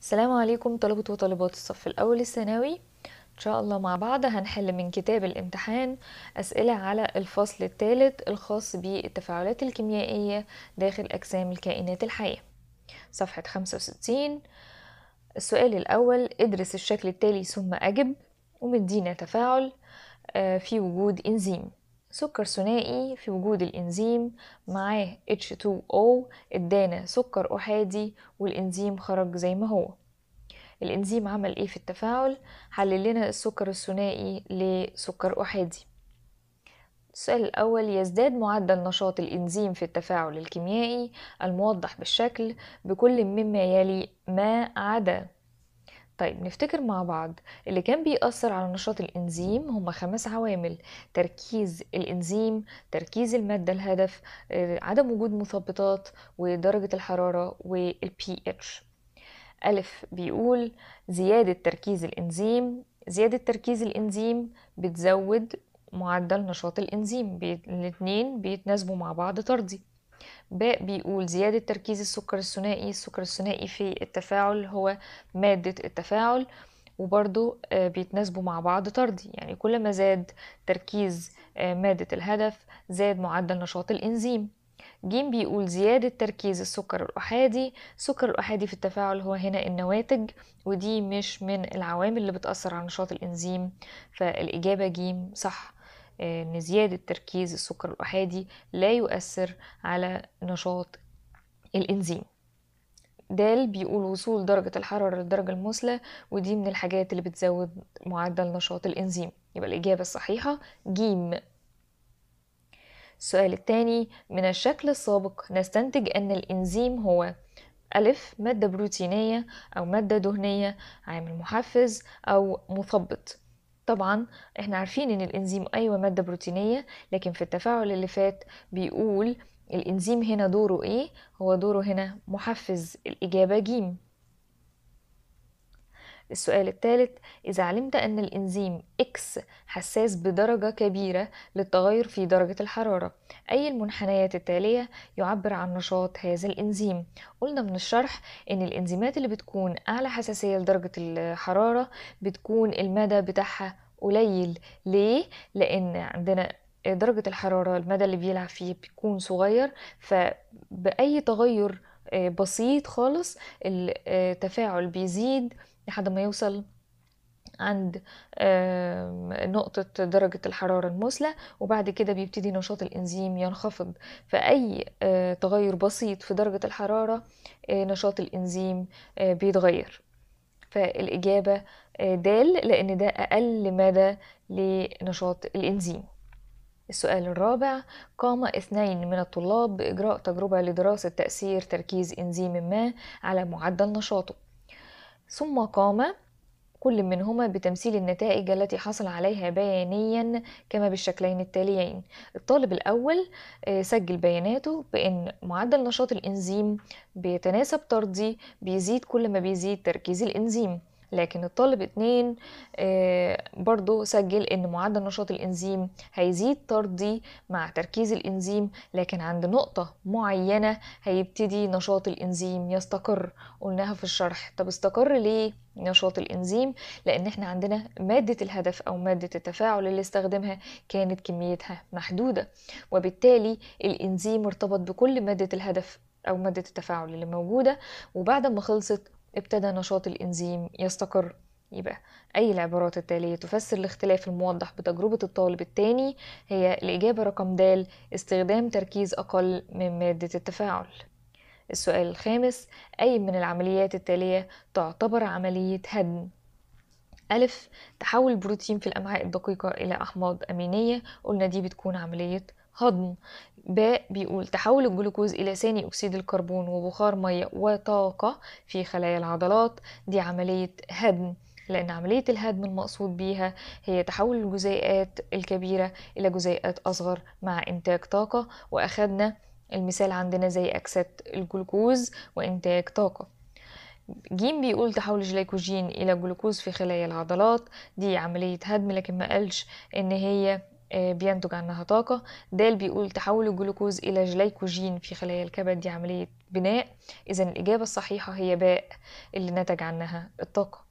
السلام عليكم طلبة وطالبات الصف الأول الثانوي إن شاء الله مع بعض هنحل من كتاب الامتحان أسئلة على الفصل الثالث الخاص بالتفاعلات الكيميائية داخل أجسام الكائنات الحية صفحة 65 السؤال الأول ادرس الشكل التالي ثم أجب ومدينا تفاعل آه، في وجود إنزيم سكر ثنائي في وجود الإنزيم معاه H2O ادانا سكر أحادي والإنزيم خرج زي ما هو الإنزيم عمل إيه في التفاعل حلل لنا السكر الثنائي لسكر أحادي السؤال الأول يزداد معدل نشاط الإنزيم في التفاعل الكيميائي الموضح بالشكل بكل مما يلي ما عدا طيب نفتكر مع بعض اللي كان بيأثر على نشاط الإنزيم هما خمس عوامل تركيز الإنزيم تركيز المادة الهدف آه، عدم وجود مثبطات ودرجة الحرارة والبي pH ألف بيقول زيادة تركيز الإنزيم زيادة تركيز الإنزيم بتزود معدل نشاط الإنزيم الاتنين بيتناسبوا مع بعض طردي ب بيقول زيادة تركيز السكر الثنائي السكر الثنائي في التفاعل هو مادة التفاعل وبرضو آه، بيتناسبوا مع بعض طردي يعني كل ما زاد تركيز آه، مادة الهدف زاد معدل نشاط الإنزيم جيم بيقول زيادة تركيز السكر الأحادي السكر الأحادي في التفاعل هو هنا النواتج ودي مش من العوامل اللي بتأثر على نشاط الإنزيم فالإجابة جيم صح ان زياده تركيز السكر الاحادي لا يؤثر على نشاط الانزيم د بيقول وصول درجة الحرارة للدرجة المثلى ودي من الحاجات اللي بتزود معدل نشاط الإنزيم يبقى الإجابة الصحيحة جيم السؤال الثاني من الشكل السابق نستنتج أن الإنزيم هو ألف مادة بروتينية أو مادة دهنية عامل محفز أو مثبط طبعا احنا عارفين ان الانزيم ايوه ماده بروتينيه لكن في التفاعل اللي فات بيقول الانزيم هنا دوره ايه هو دوره هنا محفز الاجابه جيم السؤال الثالث إذا علمت أن الإنزيم X حساس بدرجة كبيرة للتغير في درجة الحرارة أي المنحنيات التالية يعبر عن نشاط هذا الإنزيم قلنا من الشرح أن الإنزيمات اللي بتكون أعلى حساسية لدرجة الحرارة بتكون المدى بتاعها قليل ليه؟ لأن عندنا درجة الحرارة المدى اللي بيلعب فيه بيكون صغير فبأي تغير آه، بسيط خالص التفاعل آه، بيزيد لحد ما يوصل عند نقطة درجة الحرارة المثلى وبعد كده بيبتدي نشاط الإنزيم ينخفض فأي آه، تغير بسيط في درجة الحرارة نشاط الإنزيم بيتغير فالإجابة د لأن ده أقل مدى لنشاط الإنزيم السؤال الرابع قام اثنين من الطلاب بإجراء تجربة لدراسة تأثير تركيز إنزيم ما على معدل نشاطه ثم قام كل منهما بتمثيل النتائج التي حصل عليها بيانيا كما بالشكلين التاليين الطالب الأول آه، سجل بياناته بأن معدل نشاط الإنزيم بيتناسب طردي بيزيد كل ما بيزيد تركيز الإنزيم لكن الطالب اتنين آه، برضو سجل ان معدل نشاط الانزيم هيزيد طردي مع تركيز الانزيم لكن عند نقطة معينة هيبتدي نشاط الانزيم يستقر قلناها في الشرح طب استقر ليه نشاط الانزيم لان احنا عندنا مادة الهدف او مادة التفاعل اللي استخدمها كانت كميتها محدودة وبالتالي الانزيم ارتبط بكل مادة الهدف او ماده التفاعل اللي موجوده وبعد ما خلصت ابتدى نشاط الإنزيم يستقر يبقى أي العبارات التالية تفسر الاختلاف الموضح بتجربة الطالب التاني هي الإجابة رقم د استخدام تركيز أقل من مادة التفاعل السؤال الخامس أي من العمليات التالية تعتبر عملية هدم ألف تحول بروتين في الأمعاء الدقيقة إلى أحماض أمينية قلنا دي بتكون عملية هضم ب بيقول تحول الجلوكوز إلى ثاني أكسيد الكربون وبخار مية وطاقة في خلايا العضلات دي عملية هدم لأن عملية الهدم المقصود بيها هي تحول الجزيئات الكبيرة إلى جزيئات أصغر مع إنتاج طاقة وأخدنا المثال عندنا زي أكسات الجلوكوز وإنتاج طاقة جيم بيقول تحول الجليكوجين إلى جلوكوز في خلايا العضلات دي عملية هدم لكن ما قالش إن هي آه، بينتج عنها طاقة د بيقول تحول الجلوكوز إلى جليكوجين في خلايا الكبد دي عملية بناء إذا الإجابة الصحيحة هي باء اللي نتج عنها الطاقة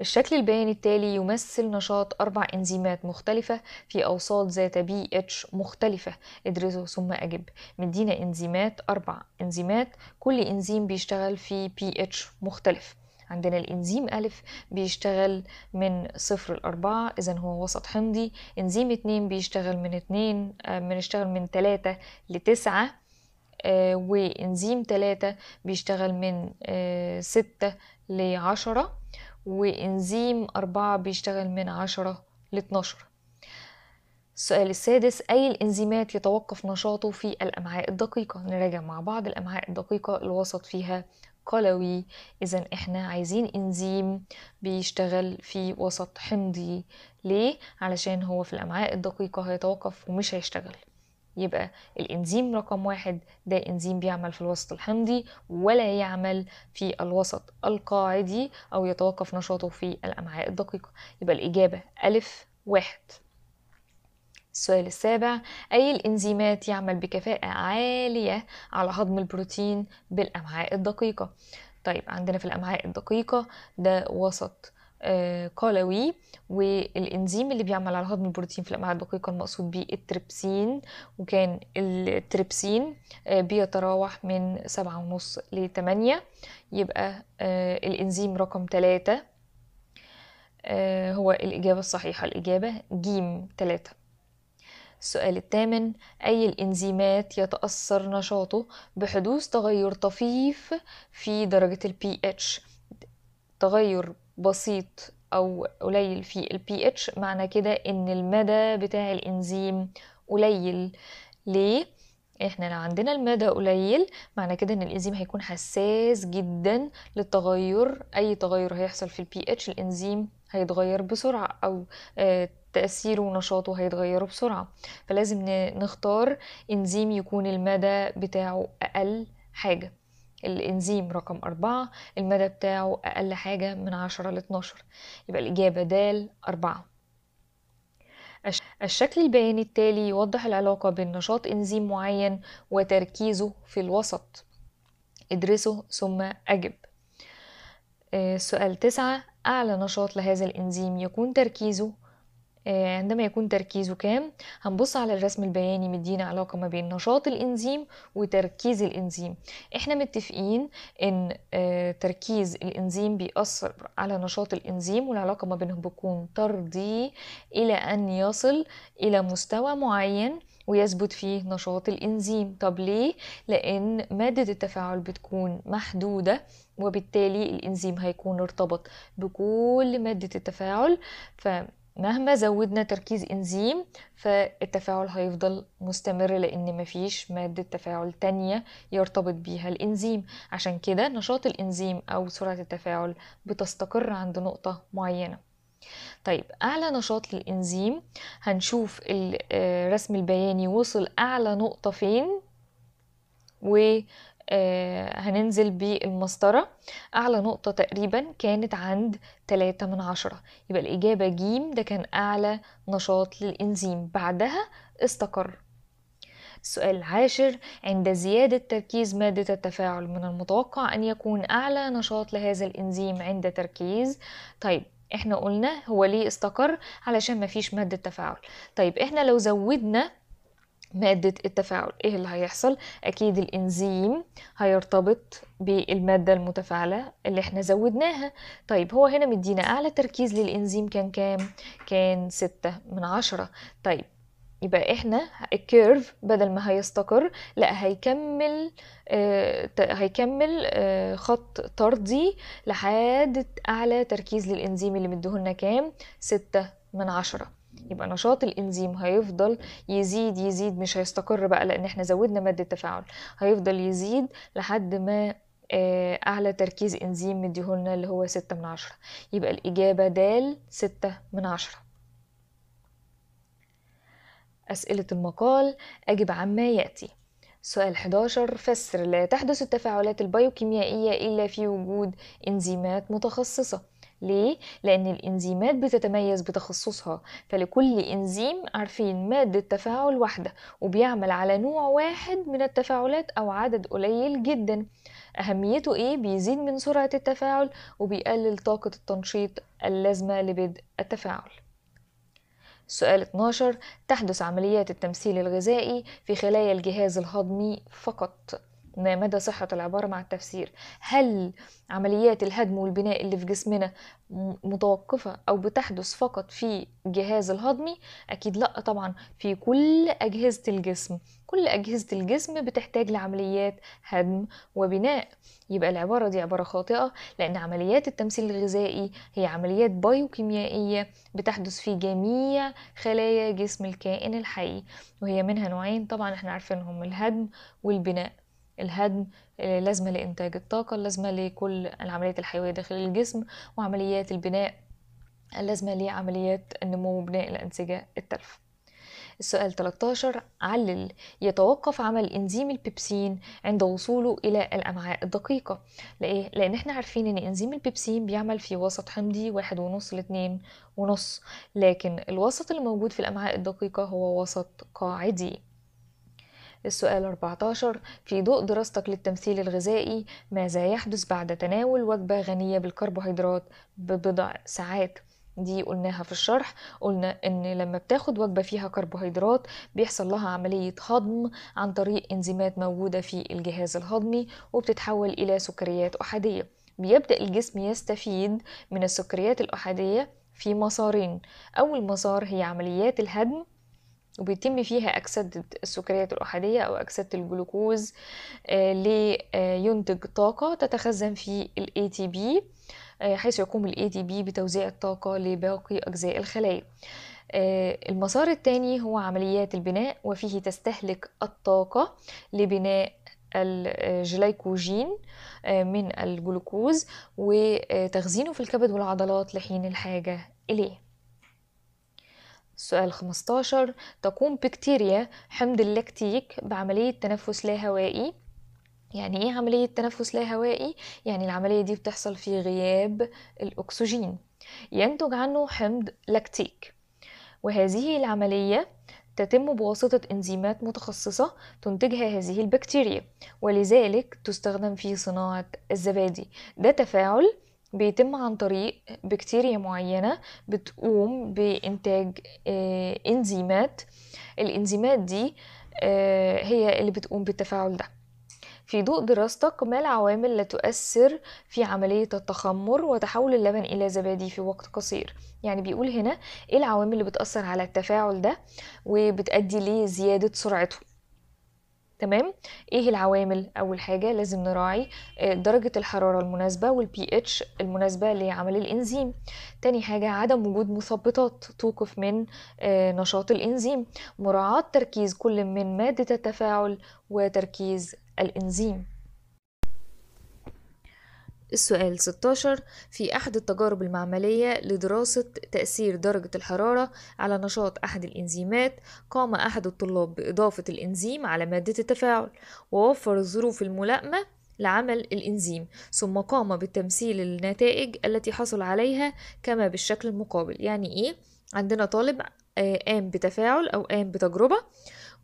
الشكل البياني التالي يمثل نشاط أربع إنزيمات مختلفة في أوصال ذات بي اتش مختلفة ادرسه ثم أجب مدينا إنزيمات أربع إنزيمات كل إنزيم بيشتغل في بي اتش مختلف عندنا الإنزيم ألف بيشتغل من صفر الأربعة إذا هو وسط حمضي إنزيم اتنين بيشتغل من اتنين آه، بنشتغل من تلاتة لتسعة آه، وإنزيم تلاتة بيشتغل من آه، ستة لعشرة وإنزيم أربعة بيشتغل من عشرة لاتناشر السؤال السادس أي الإنزيمات يتوقف نشاطه في الأمعاء الدقيقة نراجع مع بعض الأمعاء الدقيقة الوسط فيها قلوي اذا احنا عايزين انزيم بيشتغل في وسط حمضي ليه علشان هو في الامعاء الدقيقه هيتوقف ومش هيشتغل يبقى الانزيم رقم واحد ده انزيم بيعمل في الوسط الحمضي ولا يعمل في الوسط القاعدي او يتوقف نشاطه في الامعاء الدقيقه يبقى الاجابه الف واحد السؤال السابع أي الإنزيمات يعمل بكفاءة عالية على هضم البروتين بالأمعاء الدقيقة طيب عندنا في الأمعاء الدقيقة ده وسط قلوي آه، والانزيم اللي بيعمل على هضم البروتين في الامعاء الدقيقه المقصود بيه التريبسين وكان التريبسين آه، بيتراوح من سبعة ونص لتمانية يبقى آه، الانزيم رقم تلاتة هو الإجابة الصحيحة الإجابة جيم تلاتة السؤال الثامن أي الإنزيمات يتأثر نشاطه بحدوث تغير طفيف في درجة ال pH تغير بسيط أو قليل في الـ pH معنى كده إن المدى بتاع الإنزيم قليل ليه؟ احنا لو عندنا المدى قليل معنى كده ان الانزيم هيكون حساس جدا للتغير اي تغير هيحصل في الـ pH الانزيم هيتغير بسرعه او آه، تأثيره ونشاطه هيتغيروا بسرعة فلازم نختار إنزيم يكون المدى بتاعه أقل حاجة الإنزيم رقم أربعة المدى بتاعه أقل حاجة من عشرة لاتناشر يبقى الإجابة د أربعة الشكل البياني التالي يوضح العلاقة بين نشاط إنزيم معين وتركيزه في الوسط ادرسه ثم أجب آه، سؤال تسعة أعلى نشاط لهذا الإنزيم يكون تركيزه آه عندما يكون تركيزه كام هنبص على الرسم البياني مدينا علاقة ما بين نشاط الإنزيم وتركيز الإنزيم احنا متفقين ان آه تركيز الإنزيم بيأثر على نشاط الإنزيم والعلاقة ما بينهم بتكون طردي إلى أن يصل إلى مستوى معين ويثبت فيه نشاط الإنزيم طب ليه؟ لأن مادة التفاعل بتكون محدودة وبالتالي الإنزيم هيكون ارتبط بكل مادة التفاعل ف مهما زودنا تركيز انزيم فالتفاعل هيفضل مستمر لان مفيش مادة تفاعل تانية يرتبط بيها الانزيم عشان كده نشاط الانزيم او سرعة التفاعل بتستقر عند نقطة معينة طيب اعلى نشاط للانزيم هنشوف الرسم آه، البياني وصل اعلى نقطة فين آه، هننزل بالمسطرة أعلى نقطة تقريبا كانت عند 3 من عشرة يبقى الإجابة ج ده كان أعلى نشاط للإنزيم بعدها استقر السؤال العاشر عند زيادة تركيز مادة التفاعل من المتوقع أن يكون أعلى نشاط لهذا الإنزيم عند تركيز طيب احنا قلنا هو ليه استقر علشان مفيش مادة تفاعل طيب احنا لو زودنا مادة التفاعل ايه اللي هيحصل اكيد الانزيم هيرتبط بالمادة المتفاعلة اللي احنا زودناها طيب هو هنا مدينا اعلى تركيز للانزيم كان كام كان ستة من عشرة طيب يبقى احنا الكيرف بدل ما هيستقر لا هيكمل آه هيكمل آه خط طردي لحد اعلى تركيز للانزيم اللي مدهولنا كام ستة من عشرة يبقى نشاط الانزيم هيفضل يزيد يزيد مش هيستقر بقى لان احنا زودنا ماده التفاعل هيفضل يزيد لحد ما آه، أعلى تركيز إنزيم مديهولنا اللي هو ستة من عشرة يبقى الإجابة د ستة من عشرة أسئلة المقال أجب عما يأتي سؤال 11 فسر لا تحدث التفاعلات البيوكيميائية إلا في وجود إنزيمات متخصصة ليه؟ لأن الإنزيمات بتتميز بتخصصها فلكل إنزيم عارفين مادة تفاعل واحدة وبيعمل على نوع واحد من التفاعلات أو عدد قليل جدا أهميته إيه؟ بيزيد من سرعة التفاعل وبيقلل طاقة التنشيط اللازمة لبدء التفاعل سؤال 12 تحدث عمليات التمثيل الغذائي في خلايا الجهاز الهضمي فقط ما مدى صحة العبارة مع التفسير هل عمليات الهدم والبناء اللي في جسمنا متوقفة أو بتحدث فقط في الجهاز الهضمي أكيد لأ طبعا في كل أجهزة الجسم كل أجهزة الجسم بتحتاج لعمليات هدم وبناء يبقى العبارة دي عبارة خاطئة لأن عمليات التمثيل الغذائي هي عمليات بايوكيميائية بتحدث في جميع خلايا جسم الكائن الحي وهي منها نوعين طبعا احنا عارفينهم الهدم والبناء الهضم آه، لازمة لإنتاج الطاقة اللازمة لكل العمليات الحيوية داخل الجسم وعمليات البناء اللازمة لعمليات النمو وبناء الأنسجة التلف السؤال 13 علل يتوقف عمل انزيم البيبسين عند وصوله الى الامعاء الدقيقه لإيه؟ لان احنا عارفين ان انزيم البيبسين بيعمل في وسط حمضي واحد ونص لاتنين ونص لكن الوسط اللي موجود في الامعاء الدقيقه هو وسط قاعدي السؤال 14 في ضوء دراستك للتمثيل الغذائي ماذا يحدث بعد تناول وجبة غنية بالكربوهيدرات ببضع ساعات دي قلناها في الشرح قلنا ان لما بتاخد وجبة فيها كربوهيدرات بيحصل لها عملية هضم عن طريق انزيمات موجودة في الجهاز الهضمي وبتتحول الى سكريات احادية بيبدأ الجسم يستفيد من السكريات الاحادية في مسارين اول مسار هي عمليات الهدم وبيتم فيها أكسدة السكريات الأحادية أو أكسدة الجلوكوز آه، لينتج آه، طاقة تتخزن في ال ATP آه، حيث يقوم ال ATP بتوزيع الطاقة لباقي أجزاء الخلايا المسار الثاني هو عمليات البناء وفيه تستهلك الطاقة لبناء الجلايكوجين من الجلوكوز وتخزينه في الكبد والعضلات لحين الحاجة إليه سؤال 15 تقوم بكتيريا حمض اللاكتيك بعملية تنفس لا هوائي يعني ايه عملية تنفس لا هوائي؟ يعني العملية دي بتحصل في غياب الأكسجين ينتج عنه حمض لاكتيك وهذه العملية تتم بواسطة إنزيمات متخصصة تنتجها هذه البكتيريا ولذلك تستخدم في صناعة الزبادي ده تفاعل بيتم عن طريق بكتيريا معينة بتقوم بإنتاج آه، إنزيمات الإنزيمات دي آه، هي اللي بتقوم بالتفاعل ده في ضوء دراستك ما العوامل التي تؤثر في عملية التخمر وتحول اللبن إلى زبادي في وقت قصير يعني بيقول هنا إيه العوامل اللي بتأثر على التفاعل ده وبتأدي لزيادة سرعته تمام ايه العوامل اول حاجه لازم نراعي آه، درجه الحراره المناسبه والبي اتش المناسبه لعمل الانزيم تاني حاجه عدم وجود مثبطات توقف من آه، نشاط الانزيم مراعاه تركيز كل من ماده التفاعل وتركيز الانزيم السؤال 16 في أحد التجارب المعملية لدراسة تأثير درجة الحرارة على نشاط أحد الإنزيمات قام أحد الطلاب بإضافة الإنزيم على مادة التفاعل ووفر الظروف الملائمة لعمل الإنزيم ثم قام بتمثيل النتائج التي حصل عليها كما بالشكل المقابل يعني إيه؟ عندنا طالب قام آه، بتفاعل أو قام بتجربة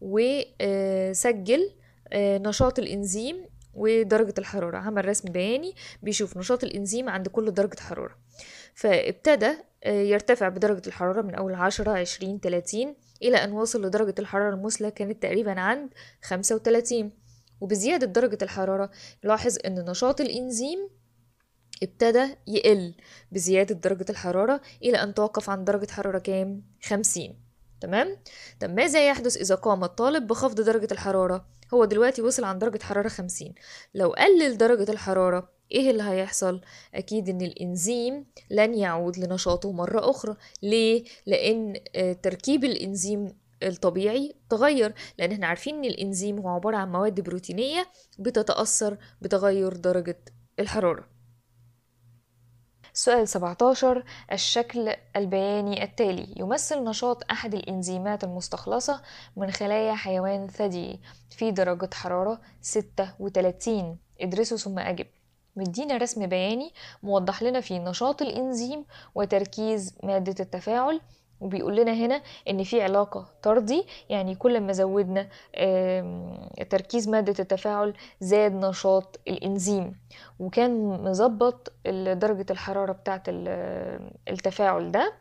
وسجل آه، نشاط الإنزيم ودرجة الحرارة عمل رسم بياني بيشوف نشاط الإنزيم عند كل درجة حرارة فابتدى آه، يرتفع بدرجة الحرارة من أول عشرة عشرين تلاتين إلى أن وصل لدرجة الحرارة المثلى كانت تقريبا عند خمسة وتلاتين وبزيادة درجة الحرارة لاحظ أن نشاط الإنزيم ابتدى يقل بزيادة درجة الحرارة إلى أن توقف عند درجة حرارة كام؟ خمسين تمام؟ طب ماذا يحدث إذا قام الطالب بخفض درجة الحرارة؟ هو دلوقتي وصل عند درجة حرارة خمسين لو قلل درجة الحرارة ايه اللي هيحصل اكيد ان الانزيم لن يعود لنشاطه مرة اخرى ليه لان آه، تركيب الانزيم الطبيعي تغير لان احنا عارفين ان الانزيم هو عبارة عن مواد بروتينية بتتأثر بتغير درجة الحرارة سؤال 17 الشكل البياني التالي يمثل نشاط أحد الإنزيمات المستخلصة من خلايا حيوان ثدي في درجة حرارة 36 ادرسوا ثم أجب مدينا رسم بياني موضح لنا فيه نشاط الإنزيم وتركيز مادة التفاعل وبيقول لنا هنا ان في علاقه طردي يعني كل ما زودنا تركيز ماده التفاعل زاد نشاط الانزيم وكان مظبط درجه الحراره بتاعه التفاعل ده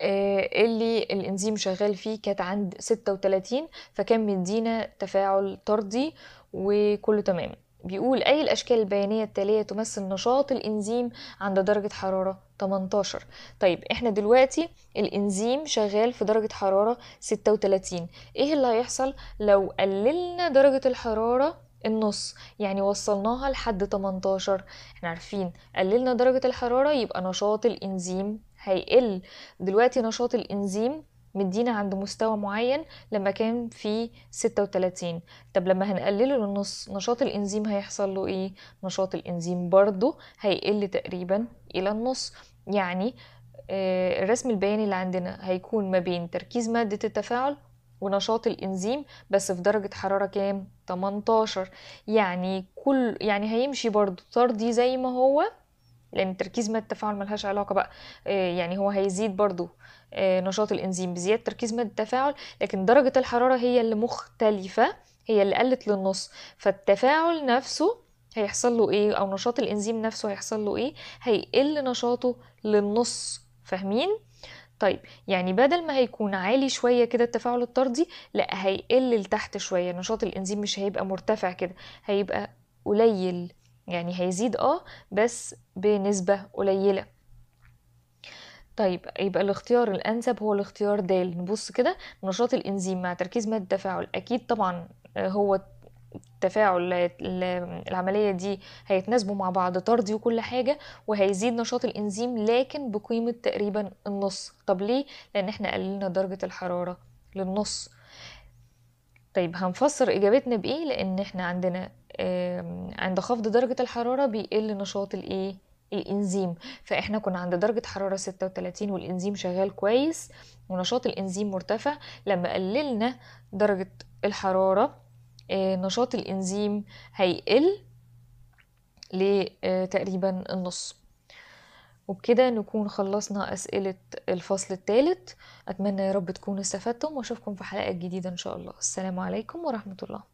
آه، اللي الانزيم شغال فيه كانت عند 36 فكان مدينا تفاعل طردي وكله تمام بيقول أي الأشكال البيانية التالية تمثل نشاط الإنزيم عند درجة حرارة 18 طيب احنا دلوقتي الإنزيم شغال في درجة حرارة 36 ايه اللي هيحصل لو قللنا درجة الحرارة النص يعني وصلناها لحد 18 احنا عارفين قللنا درجة الحرارة يبقى نشاط الإنزيم هيقل دلوقتي نشاط الإنزيم مدينا عند مستوى معين لما كان في 36 طب لما هنقلله للنص نشاط الانزيم هيحصل له ايه نشاط الانزيم برضو هيقل تقريبا الى النص يعني آه، الرسم البياني اللي عندنا هيكون ما بين تركيز مادة التفاعل ونشاط الانزيم بس في درجة حرارة كام 18 يعني كل يعني هيمشي برضو طردي زي ما هو لان التركيز مادة التفاعل ملهاش علاقه بقى آه، يعني هو هيزيد برضو آه، نشاط الانزيم بزياده تركيز مادة التفاعل لكن درجه الحراره هي اللي مختلفه هي اللي قلت للنص فالتفاعل نفسه هيحصل له ايه او نشاط الانزيم نفسه هيحصل له ايه هيقل نشاطه للنص فاهمين طيب يعني بدل ما هيكون عالي شوية كده التفاعل الطردي لا هيقل لتحت شوية نشاط الانزيم مش هيبقى مرتفع كده هيبقى قليل يعني هيزيد اه بس بنسبة قليلة طيب يبقى الاختيار الأنسب هو الاختيار د نبص كده نشاط الإنزيم مع تركيز مادة التفاعل أكيد طبعا آه، هو التفاعل العملية دي هيتناسبوا مع بعض طردي وكل حاجة وهيزيد نشاط الإنزيم لكن بقيمة تقريبا النص طب ليه؟ لأن احنا قللنا درجة الحرارة للنص طيب هنفسر اجابتنا بايه لان احنا عندنا عند خفض درجة الحرارة بيقل نشاط الايه الانزيم فاحنا كنا عند درجة حرارة 36 والانزيم شغال كويس ونشاط الانزيم مرتفع لما قللنا درجة الحرارة آه، نشاط الانزيم هيقل لتقريبا النص وبكده نكون خلصنا أسئلة الفصل الثالث أتمنى يا رب تكونوا استفدتم وأشوفكم في حلقة جديدة إن شاء الله السلام عليكم ورحمة الله